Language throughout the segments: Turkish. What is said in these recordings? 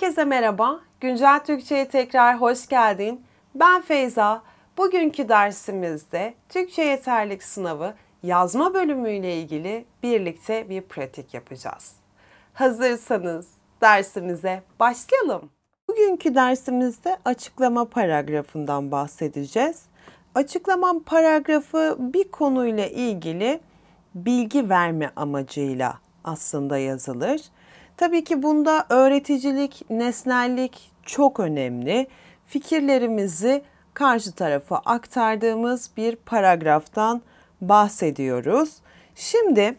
Herkese merhaba. Güncel Türkçe'ye tekrar hoş geldin. Ben Feyza. Bugünkü dersimizde Türkçe yeterlik sınavı yazma bölümüyle ilgili birlikte bir pratik yapacağız. Hazırsanız dersimize başlayalım. Bugünkü dersimizde açıklama paragrafından bahsedeceğiz. Açıklama paragrafı bir konuyla ilgili bilgi verme amacıyla aslında yazılır Tabii ki bunda öğreticilik, nesnellik çok önemli. Fikirlerimizi karşı tarafa aktardığımız bir paragraftan bahsediyoruz. Şimdi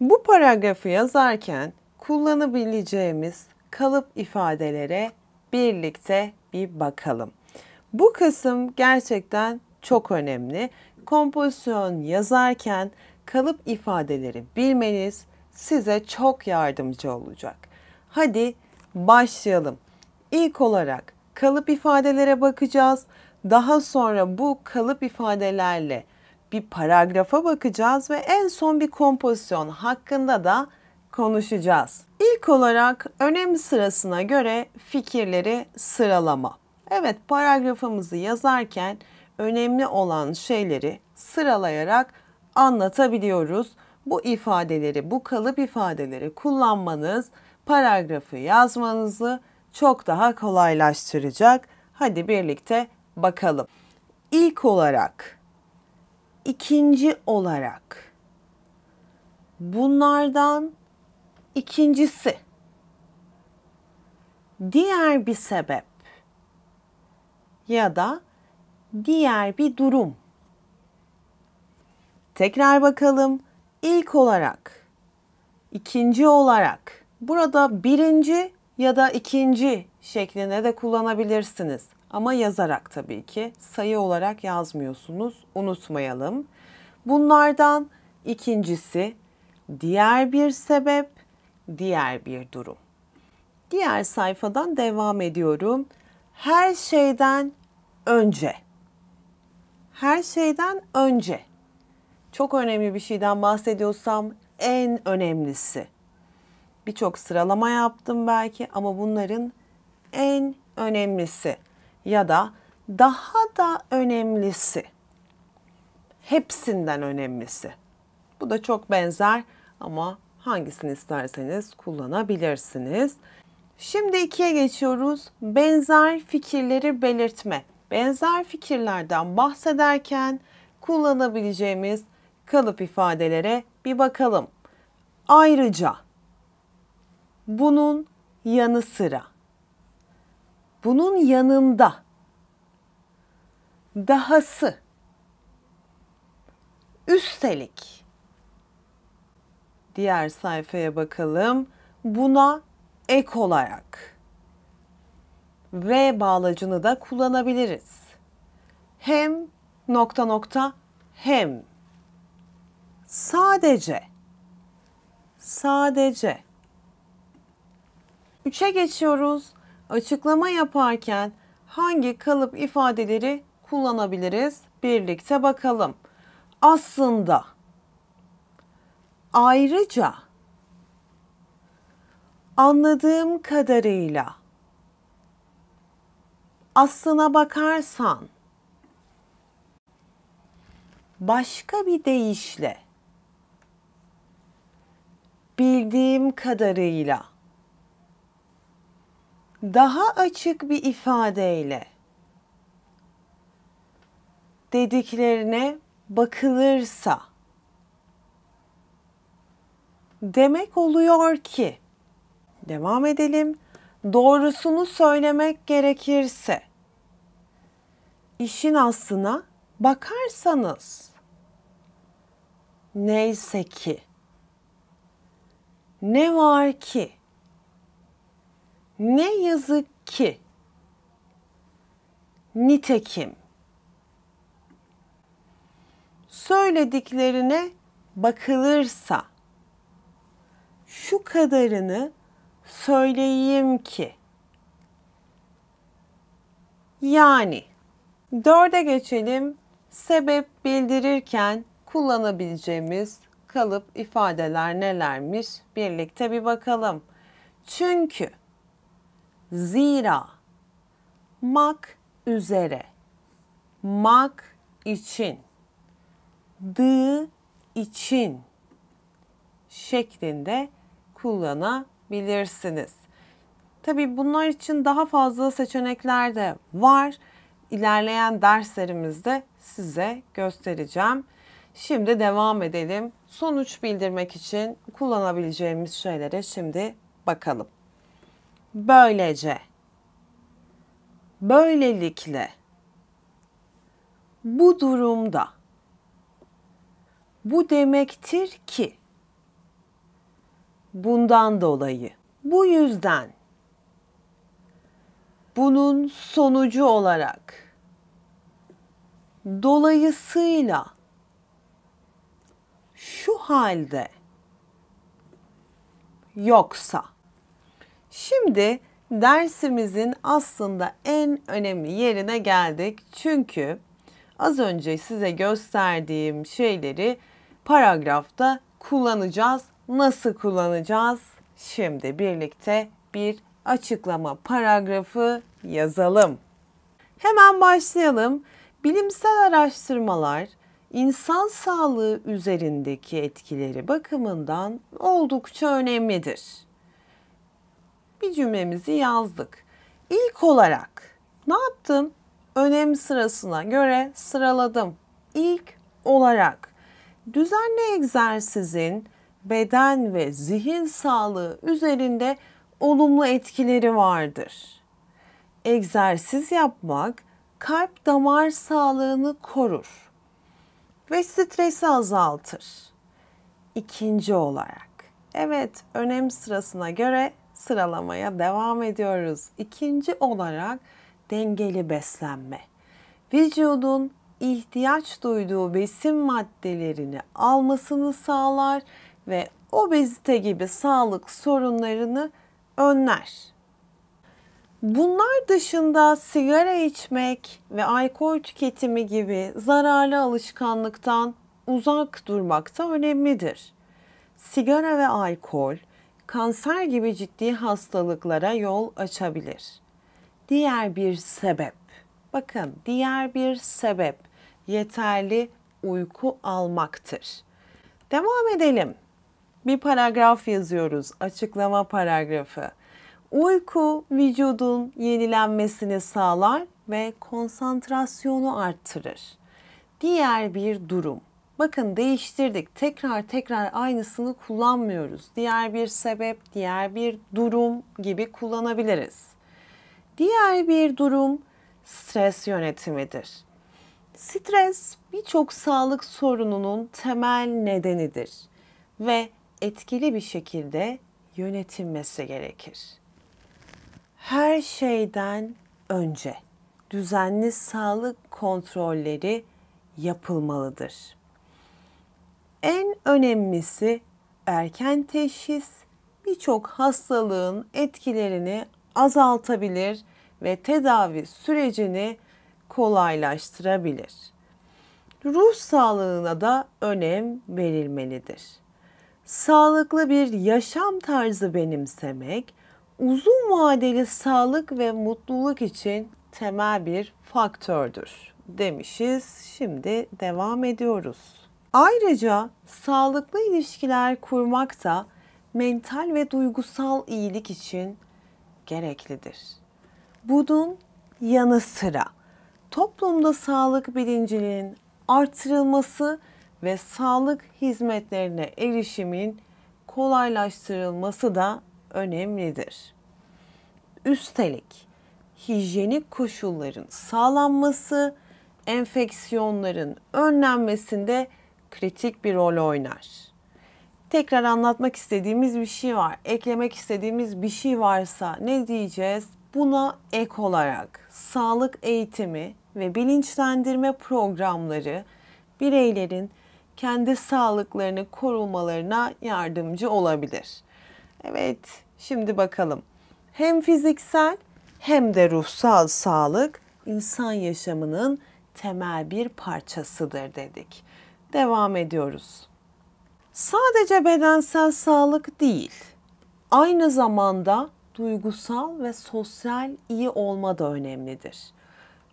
bu paragrafı yazarken kullanabileceğimiz kalıp ifadelere birlikte bir bakalım. Bu kısım gerçekten çok önemli. Kompozisyon yazarken kalıp ifadeleri bilmeniz size çok yardımcı olacak. Hadi başlayalım. İlk olarak kalıp ifadelere bakacağız. Daha sonra bu kalıp ifadelerle bir paragrafa bakacağız ve en son bir kompozisyon hakkında da konuşacağız. İlk olarak önem sırasına göre fikirleri sıralama. Evet paragrafımızı yazarken önemli olan şeyleri sıralayarak anlatabiliyoruz bu ifadeleri, bu kalıp ifadeleri kullanmanız paragrafı yazmanızı çok daha kolaylaştıracak. Hadi birlikte bakalım. İlk olarak, ikinci olarak, bunlardan ikincisi, diğer bir sebep ya da diğer bir durum. Tekrar bakalım ilk olarak, ikinci olarak. Burada birinci ya da ikinci şeklinde de kullanabilirsiniz. Ama yazarak tabii ki sayı olarak yazmıyorsunuz. Unutmayalım. Bunlardan ikincisi diğer bir sebep, diğer bir durum. Diğer sayfadan devam ediyorum. Her şeyden önce. Her şeyden önce çok önemli bir şeyden bahsediyorsam en önemlisi. Birçok sıralama yaptım belki ama bunların en önemlisi ya da daha da önemlisi. Hepsinden önemlisi. Bu da çok benzer ama hangisini isterseniz kullanabilirsiniz. Şimdi ikiye geçiyoruz. Benzer fikirleri belirtme. Benzer fikirlerden bahsederken kullanabileceğimiz kalıp ifadelere bir bakalım. Ayrıca, bunun yanı sıra, bunun yanında, dahası, üstelik. Diğer sayfaya bakalım. Buna ek olarak ve bağlacını da kullanabiliriz. Hem nokta nokta hem sadece sadece 3'e geçiyoruz. Açıklama yaparken hangi kalıp ifadeleri kullanabiliriz? Birlikte bakalım. Aslında ayrıca anladığım kadarıyla aslına bakarsan başka bir deyişle bildiğim kadarıyla daha açık bir ifadeyle dediklerine bakılırsa demek oluyor ki devam edelim. Doğrusunu söylemek gerekirse işin aslına bakarsanız neyse ki ne var ki? Ne yazık ki? Nitekim. Söylediklerine bakılırsa şu kadarını söyleyeyim ki. Yani dörde geçelim sebep bildirirken kullanabileceğimiz kalıp ifadeler nelermiş birlikte bir bakalım. Çünkü, zira, mak üzere, mak için, dı için şeklinde kullanabilirsiniz. Tabi bunlar için daha fazla seçenekler de var. İlerleyen derslerimizde size göstereceğim. Şimdi devam edelim. Sonuç bildirmek için kullanabileceğimiz şeylere şimdi bakalım. Böylece, böylelikle, bu durumda, bu demektir ki, bundan dolayı, bu yüzden, bunun sonucu olarak, dolayısıyla, şu halde yoksa. Şimdi dersimizin aslında en önemli yerine geldik. Çünkü az önce size gösterdiğim şeyleri paragrafta kullanacağız. Nasıl kullanacağız? Şimdi birlikte bir açıklama paragrafı yazalım. Hemen başlayalım. Bilimsel araştırmalar insan sağlığı üzerindeki etkileri bakımından oldukça önemlidir. Bir cümlemizi yazdık. İlk olarak ne yaptım? Önem sırasına göre sıraladım. İlk olarak düzenli egzersizin beden ve zihin sağlığı üzerinde olumlu etkileri vardır. Egzersiz yapmak kalp damar sağlığını korur ve stresi azaltır. İkinci olarak, evet önem sırasına göre sıralamaya devam ediyoruz. İkinci olarak dengeli beslenme. Vücudun ihtiyaç duyduğu besin maddelerini almasını sağlar ve obezite gibi sağlık sorunlarını önler. Bunlar dışında sigara içmek ve alkol tüketimi gibi zararlı alışkanlıktan uzak durmak da önemlidir. Sigara ve alkol kanser gibi ciddi hastalıklara yol açabilir. Diğer bir sebep. Bakın diğer bir sebep yeterli uyku almaktır. Devam edelim. Bir paragraf yazıyoruz. Açıklama paragrafı. Uyku vücudun yenilenmesini sağlar ve konsantrasyonu arttırır. Diğer bir durum. Bakın değiştirdik. Tekrar tekrar aynısını kullanmıyoruz. Diğer bir sebep, diğer bir durum gibi kullanabiliriz. Diğer bir durum stres yönetimidir. Stres birçok sağlık sorununun temel nedenidir ve etkili bir şekilde yönetilmesi gerekir her şeyden önce düzenli sağlık kontrolleri yapılmalıdır. En önemlisi erken teşhis birçok hastalığın etkilerini azaltabilir ve tedavi sürecini kolaylaştırabilir. Ruh sağlığına da önem verilmelidir. Sağlıklı bir yaşam tarzı benimsemek uzun vadeli sağlık ve mutluluk için temel bir faktördür demişiz. Şimdi devam ediyoruz. Ayrıca sağlıklı ilişkiler kurmak da mental ve duygusal iyilik için gereklidir. Bunun yanı sıra toplumda sağlık bilincinin artırılması ve sağlık hizmetlerine erişimin kolaylaştırılması da önemlidir. Üstelik hijyenik koşulların sağlanması enfeksiyonların önlenmesinde kritik bir rol oynar. Tekrar anlatmak istediğimiz bir şey var, eklemek istediğimiz bir şey varsa ne diyeceğiz? Buna ek olarak sağlık eğitimi ve bilinçlendirme programları bireylerin kendi sağlıklarını korumalarına yardımcı olabilir. Evet, şimdi bakalım. Hem fiziksel hem de ruhsal sağlık insan yaşamının temel bir parçasıdır dedik. Devam ediyoruz. Sadece bedensel sağlık değil, aynı zamanda duygusal ve sosyal iyi olma da önemlidir.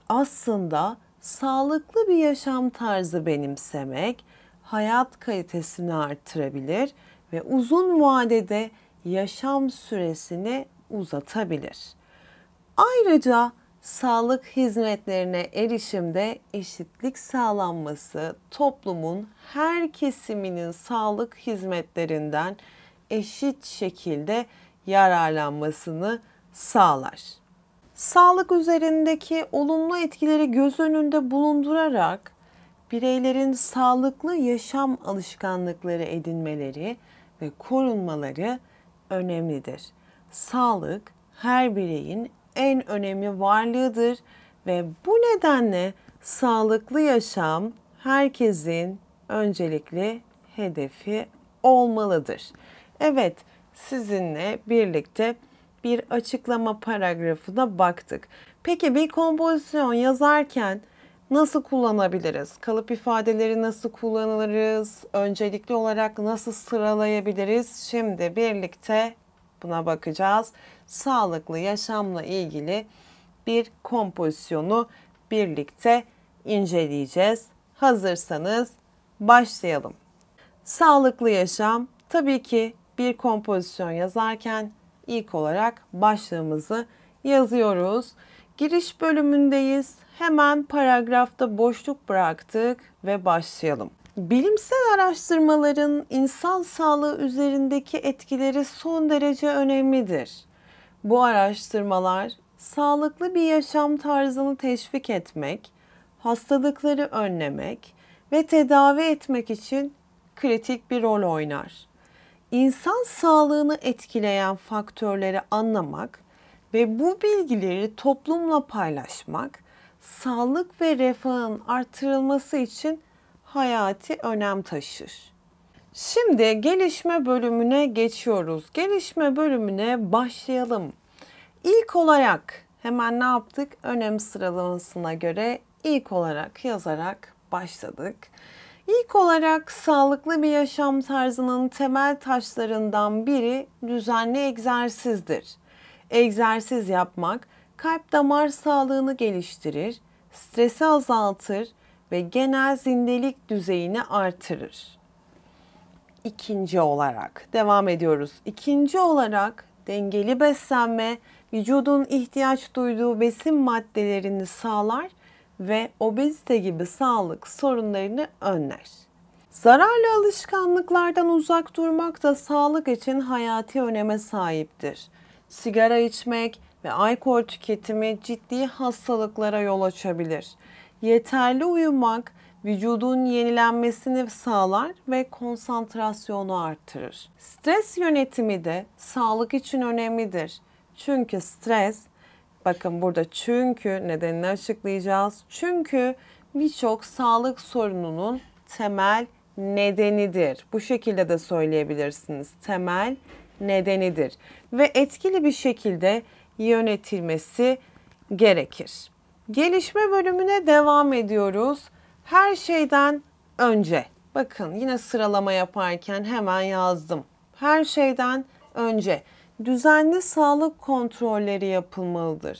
Aslında sağlıklı bir yaşam tarzı benimsemek hayat kalitesini artırabilir ve uzun vadede yaşam süresini uzatabilir. Ayrıca sağlık hizmetlerine erişimde eşitlik sağlanması toplumun her kesiminin sağlık hizmetlerinden eşit şekilde yararlanmasını sağlar. Sağlık üzerindeki olumlu etkileri göz önünde bulundurarak bireylerin sağlıklı yaşam alışkanlıkları edinmeleri ve korunmaları önemlidir. Sağlık her bireyin en önemli varlığıdır ve bu nedenle sağlıklı yaşam herkesin öncelikli hedefi olmalıdır. Evet, sizinle birlikte bir açıklama paragrafına baktık. Peki bir kompozisyon yazarken nasıl kullanabiliriz? Kalıp ifadeleri nasıl kullanırız? Öncelikli olarak nasıl sıralayabiliriz? Şimdi birlikte buna bakacağız. Sağlıklı yaşamla ilgili bir kompozisyonu birlikte inceleyeceğiz. Hazırsanız başlayalım. Sağlıklı yaşam tabii ki bir kompozisyon yazarken ilk olarak başlığımızı yazıyoruz. Giriş bölümündeyiz. Hemen paragrafta boşluk bıraktık ve başlayalım. Bilimsel araştırmaların insan sağlığı üzerindeki etkileri son derece önemlidir. Bu araştırmalar sağlıklı bir yaşam tarzını teşvik etmek, hastalıkları önlemek ve tedavi etmek için kritik bir rol oynar. İnsan sağlığını etkileyen faktörleri anlamak ve bu bilgileri toplumla paylaşmak sağlık ve refahın artırılması için hayati önem taşır. Şimdi gelişme bölümüne geçiyoruz. Gelişme bölümüne başlayalım. İlk olarak hemen ne yaptık? Önem sıralamasına göre ilk olarak yazarak başladık. İlk olarak sağlıklı bir yaşam tarzının temel taşlarından biri düzenli egzersizdir. Egzersiz yapmak kalp damar sağlığını geliştirir, stresi azaltır ve genel zindelik düzeyini artırır. İkinci olarak devam ediyoruz. İkinci olarak dengeli beslenme vücudun ihtiyaç duyduğu besin maddelerini sağlar ve obezite gibi sağlık sorunlarını önler. Zararlı alışkanlıklardan uzak durmak da sağlık için hayati öneme sahiptir sigara içmek ve alkol tüketimi ciddi hastalıklara yol açabilir. Yeterli uyumak vücudun yenilenmesini sağlar ve konsantrasyonu artırır. Stres yönetimi de sağlık için önemlidir. Çünkü stres, bakın burada çünkü nedenini açıklayacağız. Çünkü birçok sağlık sorununun temel nedenidir. Bu şekilde de söyleyebilirsiniz. Temel nedenidir ve etkili bir şekilde yönetilmesi gerekir. Gelişme bölümüne devam ediyoruz. Her şeyden önce. Bakın yine sıralama yaparken hemen yazdım. Her şeyden önce düzenli sağlık kontrolleri yapılmalıdır.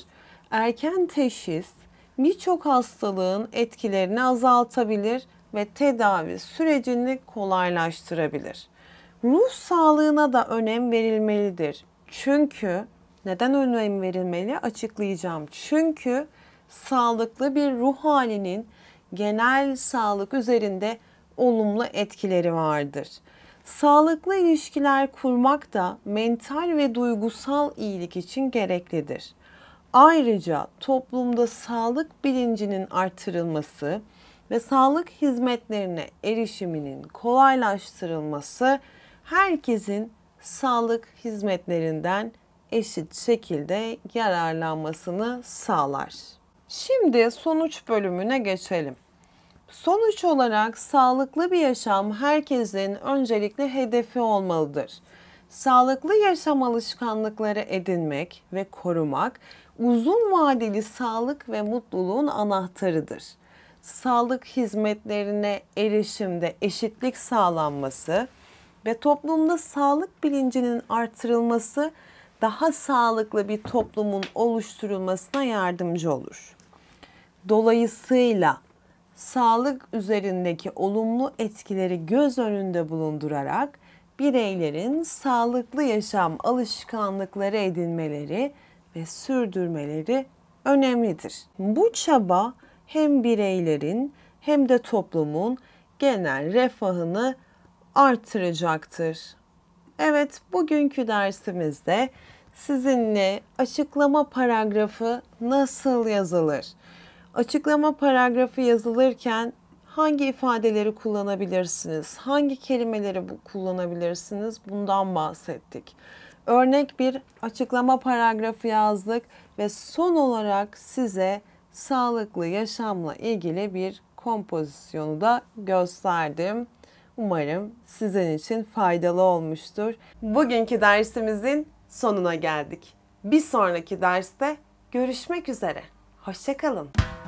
Erken teşhis birçok hastalığın etkilerini azaltabilir ve tedavi sürecini kolaylaştırabilir. Ruh sağlığına da önem verilmelidir. Çünkü neden önem verilmeli açıklayacağım. Çünkü sağlıklı bir ruh halinin genel sağlık üzerinde olumlu etkileri vardır. Sağlıklı ilişkiler kurmak da mental ve duygusal iyilik için gereklidir. Ayrıca toplumda sağlık bilincinin artırılması ve sağlık hizmetlerine erişiminin kolaylaştırılması herkesin sağlık hizmetlerinden eşit şekilde yararlanmasını sağlar. Şimdi sonuç bölümüne geçelim. Sonuç olarak sağlıklı bir yaşam herkesin öncelikle hedefi olmalıdır. Sağlıklı yaşam alışkanlıkları edinmek ve korumak uzun vadeli sağlık ve mutluluğun anahtarıdır. Sağlık hizmetlerine erişimde eşitlik sağlanması, ve toplumda sağlık bilincinin artırılması daha sağlıklı bir toplumun oluşturulmasına yardımcı olur. Dolayısıyla sağlık üzerindeki olumlu etkileri göz önünde bulundurarak bireylerin sağlıklı yaşam alışkanlıkları edinmeleri ve sürdürmeleri önemlidir. Bu çaba hem bireylerin hem de toplumun genel refahını artıracaktır. Evet, bugünkü dersimizde sizinle açıklama paragrafı nasıl yazılır? Açıklama paragrafı yazılırken hangi ifadeleri kullanabilirsiniz? Hangi kelimeleri kullanabilirsiniz? Bundan bahsettik. Örnek bir açıklama paragrafı yazdık ve son olarak size sağlıklı yaşamla ilgili bir kompozisyonu da gösterdim. Umarım sizin için faydalı olmuştur. Bugünkü dersimizin sonuna geldik. Bir sonraki derste görüşmek üzere. Hoşçakalın.